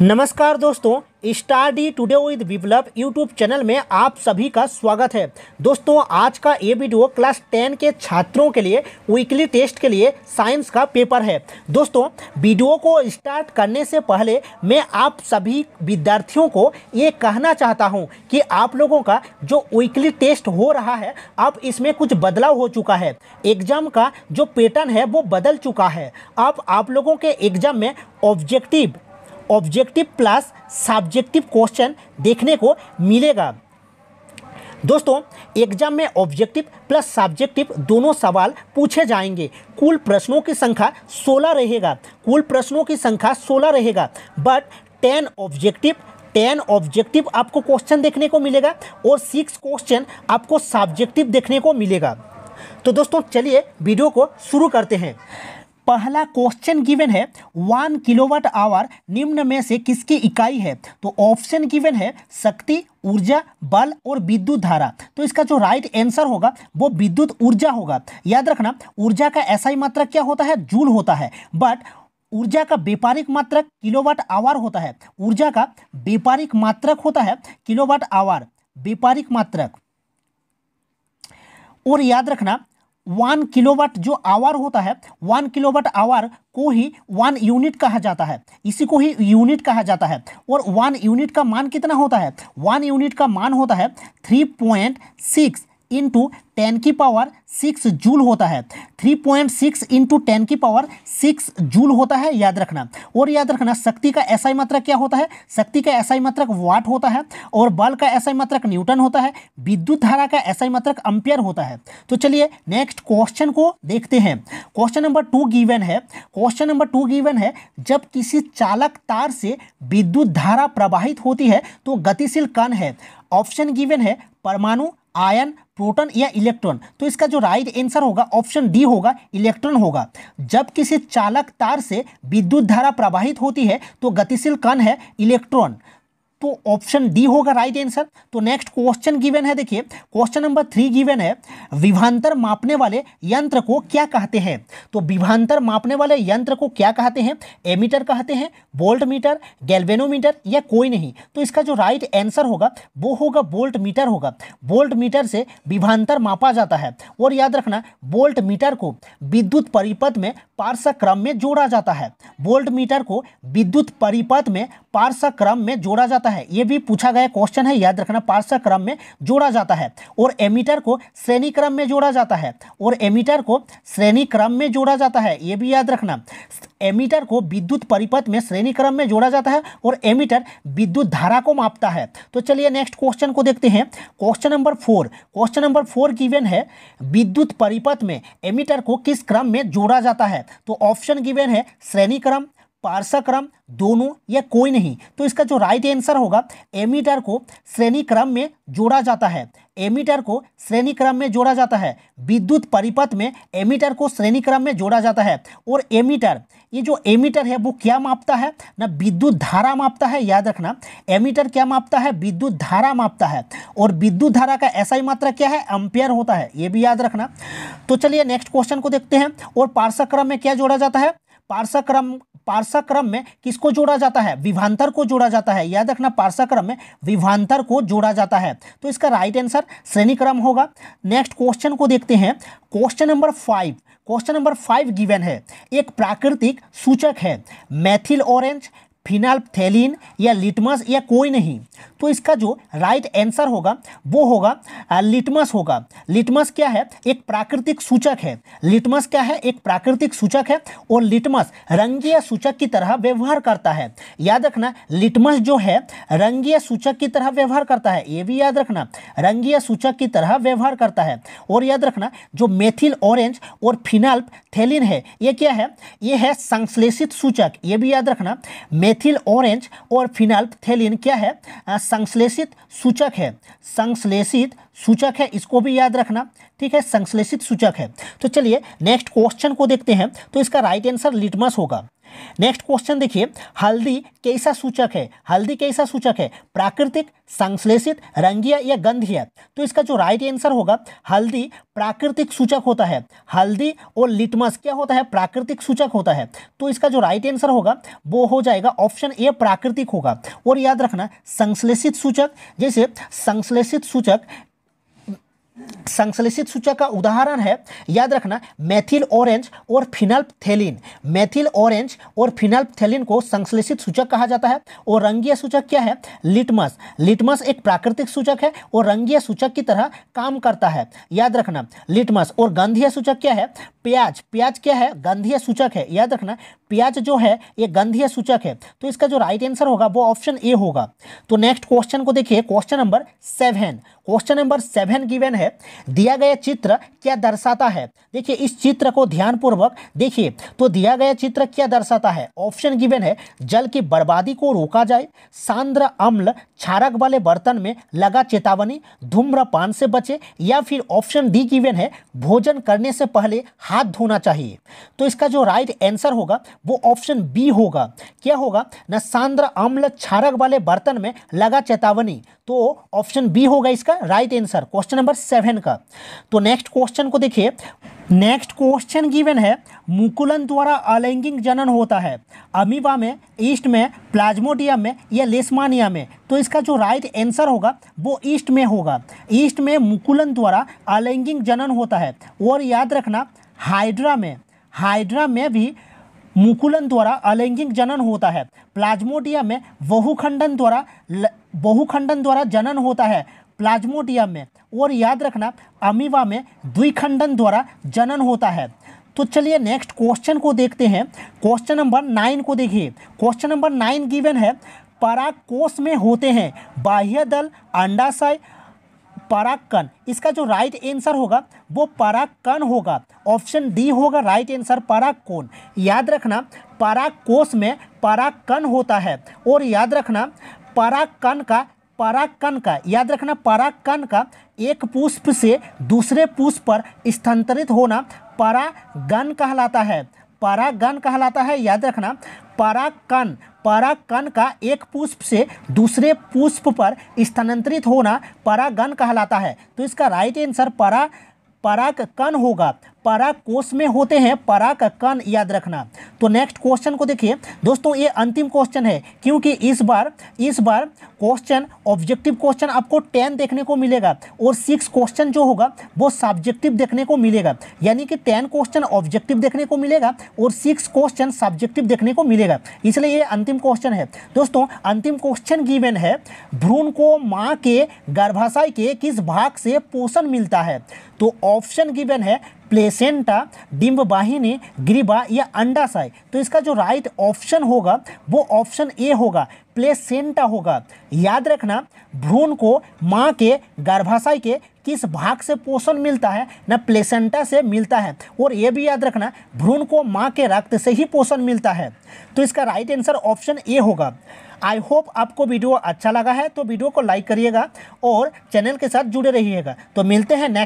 नमस्कार दोस्तों star D today with Viplav YouTube channel में आप सभी का स्वागत है दोस्तों आज का ये वीडियो क्लास टेन के छात्रों के लिए वीकली टेस्ट के लिए साइंस का पेपर है दोस्तों वीडियो को स्टार्ट करने से पहले मैं आप सभी विद्यार्थियों को ये कहना चाहता हूँ कि आप लोगों का जो वीकली टेस्ट हो रहा है अब इसमें कुछ बदलाव हो चुका है एग्ज़ाम का जो पैटर्न है वो बदल चुका है अब आप लोगों के एग्ज़ाम में objective objective plus subjective question देखने को मिलेगा दोस्तों एग्जाम में ऑब्जेक्टिव प्लस सब्जेक्टिव दोनों सवाल पूछे जाएंगे कुल प्रश्नों की संख्या 16 रहेगा कुल प्रश्नों की संख्या 16 रहेगा बट 10 ऑब्जेक्टिव टेन ऑब्जेक्टिव आपको क्वेश्चन देखने को मिलेगा और सिक्स क्वेश्चन आपको सब्जेक्टिव देखने को मिलेगा तो दोस्तों चलिए वीडियो को शुरू करते हैं पहला क्वेश्चन गिवन है वन किलोवाट आवर निम्न में से किसकी इकाई है तो ऑप्शन गिवन है शक्ति ऊर्जा बल और विद्युत धारा तो इसका जो राइट आंसर होगा वो विद्युत ऊर्जा होगा याद रखना ऊर्जा का ऐसा ही मात्रक क्या होता है जूल होता है बट ऊर्जा का व्यापारिक मात्रक किलोवाट आवर होता है ऊर्जा का व्यापारिक मात्रक होता है किलोवाट आवर व्यापारिक मात्रक और याद रखना वन किलोवाट जो आवर होता है वन किलोवाट आवर को ही वन यूनिट कहा जाता है इसी को ही यूनिट कहा जाता है और वन यूनिट का मान कितना होता है वन यूनिट का मान होता है three point six into ten की पावर सिक्स जूल होता है three point six into ten की पावर सिक्स जूल होता है याद रखना और याद रखना शक्ति का एसआई मात्रक क्या होता है शक्ति का एसआई मात्रक वाट होता है और बल का एसआई मात्रक न्यूटन होता है विद्युत धारा का एसआई मात्रक अंपियर होता है तो चलिए नेक्स्ट क्वेश्चन को देखते हैं क्वेश्चन नंबर टू गिवन है क्वेश्चन नंबर टू गिवन है जब किसी चालक तार से विद्युत धारा प्रवाहित होती है तो गतिशील कण है ऑप्शन गिवन है परमाणु आयन प्रोटॉन या इलेक्ट्रॉन तो इसका जो राइट आंसर होगा ऑप्शन डी होगा इलेक्ट्रॉन होगा जब किसी चालक तार से विद्युत धारा प्रवाहित होती है तो गतिशील कण है इलेक्ट्रॉन तो ऑप्शन डी होगा राइट आंसर तो नेक्स्ट क्वेश्चन गिवन है देखिए क्वेश्चन नंबर थ्री गिवन है विभांतर मापने वाले यंत्र को क्या कहते हैं तो विभांतर मापने वाले यंत्र को क्या कहते हैं एमीटर कहते हैं बोल्ट मीटर गैल्वेनोमीटर या कोई नहीं तो इसका जो राइट आंसर होगा वो होगा बोल्ट मीटर होगा बोल्ट मीटर से विभांतर मापा जाता है और याद रखना बोल्ट मीटर को विद्युत परिपथ में पार्श्वक्रम में जोड़ा जाता है वोल्ट मीटर को विद्युत परिपथ में पार्श्वक्रम में जोड़ा जाता है ये भी पूछा गया क्वेश्चन है याद रखना पार्श्वक्रम में जोड़ा जाता है और एमीटर को श्रेणी क्रम में जोड़ा जाता है और एमीटर को श्रेणी क्रम में जोड़ा जाता है ये भी याद रखना एमीटर को विद्युत परिपथ में श्रेणी क्रम में जोड़ा जाता है और एमीटर विद्युत धारा को मापता है तो चलिए नेक्स्ट क्वेश्चन को देखते हैं question number four question number four given है विद्युत परिपथ में एमीटर को किस क्रम में जोड़ा जाता है तो ऑप्शन गिवेन है श्रेणी क्रम पार्श्वक्रम दोनों या कोई नहीं तो इसका जो राइट आंसर होगा एमीटर को श्रेणी क्रम में जोड़ा जाता है एमीटर को श्रेणी क्रम में जोड़ा जाता है विद्युत परिपथ में एमीटर को श्रेणी क्रम में जोड़ा जाता है और एमीटर ये जो एमीटर है वो क्या मापता है ना विद्युत धारा मापता है याद रखना एमीटर क्या मापता है विद्युत धारा मापता है और विद्युत धारा का ऐसा ही मात्रा क्या है एम्पेयर होता है ये भी याद रखना तो चलिए नेक्स्ट क्वेश्चन को देखते हैं और पार्श्वक्रम में क्या जोड़ा जाता है पार्श्वक्रम पार्शाक्रम में किसको जोड़ा जाता है विभांतर को जोड़ा जाता है याद रखना पार्शाक्रम में विभांतर को जोड़ा जाता है तो इसका राइट आंसर श्रेणीक्रम होगा नेक्स्ट क्वेश्चन को देखते हैं question number five question number five given है एक प्राकृतिक सूचक है मैथिल ऑरेंज थैलिन या लिटमस या कोई नहीं तो इसका जो राइट आंसर होगा वो होगा लिटमस होगा लिटमस क्या है एक प्राकृतिक सूचक है लिटमस क्या है एक प्राकृतिक सूचक है और लिटमस रंगीय सूचक की तरह व्यवहार करता है याद रखना लिटमस जो है रंगीय सूचक की तरह व्यवहार करता है ये भी याद रखना रंगीय सूचक की तरह व्यवहार करता है और याद रखना जो मेथिल ऑरेंज और फिनाल्प थैलिन है ये क्या है ये है संश्लेषित सूचक ये भी याद रखना मेथ एथिल ऑरेंज और फिनाल्पथेलिन क्या है संश्लेषित सूचक है संश्लेषित सूचक है इसको भी याद रखना ठीक है संश्लेषित सूचक है तो चलिए नेक्स्ट क्वेश्चन को देखते हैं तो इसका राइट आंसर लिटमस होगा नेक्स्ट क्वेश्चन देखिए हल्दी कैसा सूचक है हल्दी कैसा सूचक है प्राकृतिक संश्लेषित रंगीय या गंधीय तो इसका जो राइट आंसर होगा हल्दी प्राकृतिक सूचक होता है हल्दी और लिटमस क्या होता है प्राकृतिक सूचक होता है तो इसका जो राइट आंसर होगा वो हो जाएगा ऑप्शन ए प्राकृतिक होगा और याद रखना संश्लेषित सूचक जैसे संश्लेषित सूचक संश्लेषित सूचक का उदाहरण है याद रखना मैथिल ऑरेंज और फिनल्पथेलिन मैथिल ऑरेंज और फिनल्पथेलिन को संश्लेषित सूचक कहा जाता है और रंगीय सूचक क्या है लिटमस लिटमस एक प्राकृतिक सूचक है और रंगीय सूचक की तरह काम करता है याद रखना लिटमस और गंधीय सूचक क्या है प्याज प्याज क्या है गंधीय सूचक है याद रखना प्याज जो है ये गंधीय सूचक है तो इसका जो राइट आंसर होगा वो ऑप्शन ए होगा तो नेक्स्ट क्वेश्चन को देखिए question number seven question number seven given है दिया गया चित्र क्या दर्शाता है देखिए इस चित्र को ध्यानपूर्वक देखिए तो दिया गया चित्र क्या दर्शाता है ऑप्शन गिवन है जल की बर्बादी को रोका जाए सांद्र अम्ल छारक वाले बर्तन में लगा चेतावनी धूम्रपान से बचे या फिर ऑप्शन डी गिवेन है भोजन करने से पहले हाथ धोना चाहिए तो इसका जो राइट आंसर होगा वो ऑप्शन बी होगा क्या होगा न सांद्र अम्ल क्षारक वाले बर्तन में लगा चेतावनी तो ऑप्शन बी होगा इसका right answer question number seven का तो नेक्स्ट क्वेश्चन को देखिए नेक्स्ट क्वेश्चन गिवन है मुकुलन द्वारा अलैंगिक जनन होता है अमीबा में ईस्ट में प्लाज्मोडिया में या लेस्मानिया में तो इसका जो राइट आंसर होगा वो ईस्ट में होगा ईस्ट में मुकुलन द्वारा अलैंगिक जनन होता है और याद रखना हाइड्रा में हाइड्रा में भी मुकुलन द्वारा अलैंगिक जनन होता है प्लाज्मोडिया में बहुखंडन द्वारा बहुखंडन द्वारा जनन होता है प्लाज्मोडिया में और याद रखना अमीवा में द्विखंडन द्वारा जनन होता है तो चलिए नेक्स्ट क्वेश्चन को देखते हैं क्वेश्चन नंबर नाइन को देखिए क्वेश्चन नंबर नाइन गिवन है पराकोश में होते हैं बाह्य दल अंडाशय परागकण इसका जो राइट आंसर होगा वो परागकण होगा ऑप्शन डी होगा राइट आंसर पराग याद रखना पराग कोश में पराग होता है और याद रखना पराग का परागकण का याद रखना परागकण का एक पुष्प से दूसरे पुष्प पर स्थानांतरित होना परागन कहलाता है परागन कहलाता है याद रखना परागकण परागकण का एक पुष्प से दूसरे पुष्प पर स्थानांतरित होना परागन कहलाता है तो इसका राइट आंसर परा पराकन होगा कोष में होते हैं परा का कण याद रखना तो नेक्स्ट क्वेश्चन को देखिए दोस्तों ये अंतिम क्वेश्चन है क्योंकि इस बार इस बार क्वेश्चन ऑब्जेक्टिव क्वेश्चन आपको टेन देखने को मिलेगा और सिक्स क्वेश्चन जो होगा वो सब्जेक्टिव देखने को मिलेगा यानी कि टेन क्वेश्चन ऑब्जेक्टिव देखने को मिलेगा और सिक्स क्वेश्चन सब्जेक्टिव देखने को मिलेगा इसलिए ये अंतिम क्वेश्चन है दोस्तों अंतिम क्वेश्चन गिवेन है भ्रूण को माँ के गर्भाशय के किस भाग से पोषण मिलता है तो ऑप्शन गिवेन है प्लेसेंटा डिम्बवाहिनी ग्रीवा या अंडाशय तो इसका जो राइट ऑप्शन होगा वो ऑप्शन ए होगा प्लेसेंटा होगा याद रखना भ्रूण को माँ के गर्भाशय के किस भाग से पोषण मिलता है ना प्लेसेंटा से मिलता है और ये भी याद रखना भ्रूण को माँ के रक्त से ही पोषण मिलता है तो इसका राइट आंसर ऑप्शन ए होगा आई होप आपको वीडियो अच्छा लगा है तो वीडियो को लाइक करिएगा और चैनल के साथ जुड़े रहिएगा तो मिलते हैं नेक्स्ट